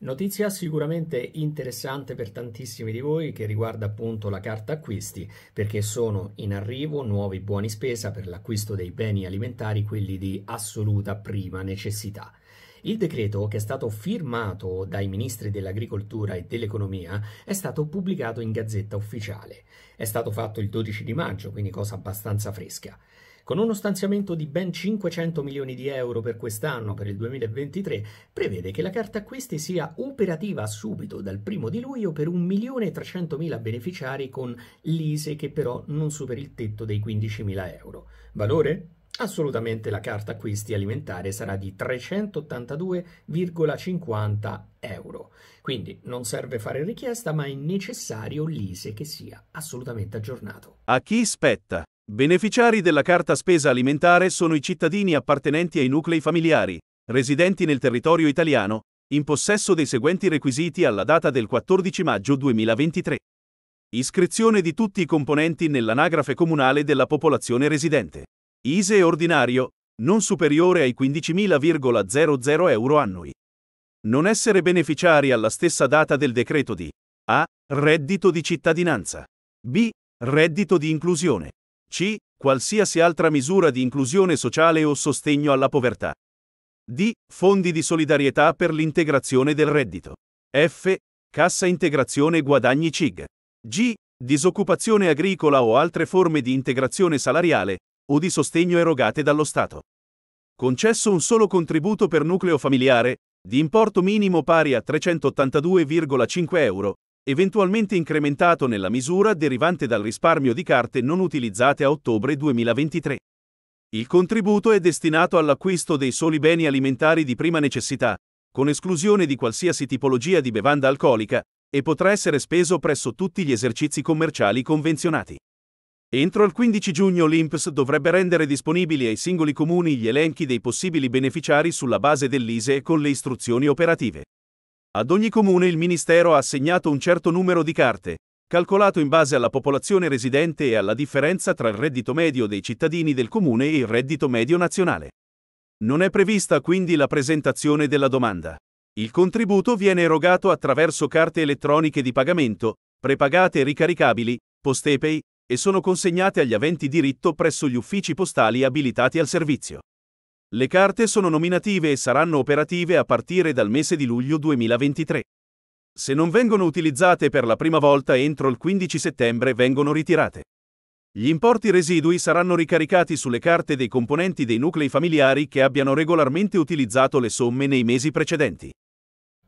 Notizia sicuramente interessante per tantissimi di voi che riguarda appunto la carta acquisti, perché sono in arrivo nuovi buoni spesa per l'acquisto dei beni alimentari, quelli di assoluta prima necessità. Il decreto, che è stato firmato dai ministri dell'agricoltura e dell'economia, è stato pubblicato in gazzetta ufficiale. È stato fatto il 12 di maggio, quindi cosa abbastanza fresca con uno stanziamento di ben 500 milioni di euro per quest'anno, per il 2023, prevede che la carta acquisti sia operativa subito dal primo di luglio per 1.300.000 beneficiari con l'ISE che però non superi il tetto dei 15.000 euro. Valore? Assolutamente la carta acquisti alimentare sarà di 382,50 euro. Quindi non serve fare richiesta, ma è necessario l'ISE che sia assolutamente aggiornato. A chi spetta? Beneficiari della carta spesa alimentare sono i cittadini appartenenti ai nuclei familiari, residenti nel territorio italiano, in possesso dei seguenti requisiti alla data del 14 maggio 2023. Iscrizione di tutti i componenti nell'anagrafe comunale della popolazione residente. ISE ordinario, non superiore ai 15.000,00 euro annui. Non essere beneficiari alla stessa data del decreto di A. Reddito di cittadinanza. B. Reddito di inclusione. C. Qualsiasi altra misura di inclusione sociale o sostegno alla povertà. D. Fondi di solidarietà per l'integrazione del reddito. F. Cassa integrazione guadagni CIG. G. Disoccupazione agricola o altre forme di integrazione salariale o di sostegno erogate dallo Stato. Concesso un solo contributo per nucleo familiare, di importo minimo pari a 382,5 euro, eventualmente incrementato nella misura derivante dal risparmio di carte non utilizzate a ottobre 2023. Il contributo è destinato all'acquisto dei soli beni alimentari di prima necessità, con esclusione di qualsiasi tipologia di bevanda alcolica, e potrà essere speso presso tutti gli esercizi commerciali convenzionati. Entro il 15 giugno l'INPS dovrebbe rendere disponibili ai singoli comuni gli elenchi dei possibili beneficiari sulla base dell'ISE con le istruzioni operative. Ad ogni comune il Ministero ha assegnato un certo numero di carte, calcolato in base alla popolazione residente e alla differenza tra il reddito medio dei cittadini del comune e il reddito medio nazionale. Non è prevista quindi la presentazione della domanda. Il contributo viene erogato attraverso carte elettroniche di pagamento, prepagate e ricaricabili, postepei, e sono consegnate agli aventi diritto presso gli uffici postali abilitati al servizio. Le carte sono nominative e saranno operative a partire dal mese di luglio 2023. Se non vengono utilizzate per la prima volta entro il 15 settembre vengono ritirate. Gli importi residui saranno ricaricati sulle carte dei componenti dei nuclei familiari che abbiano regolarmente utilizzato le somme nei mesi precedenti.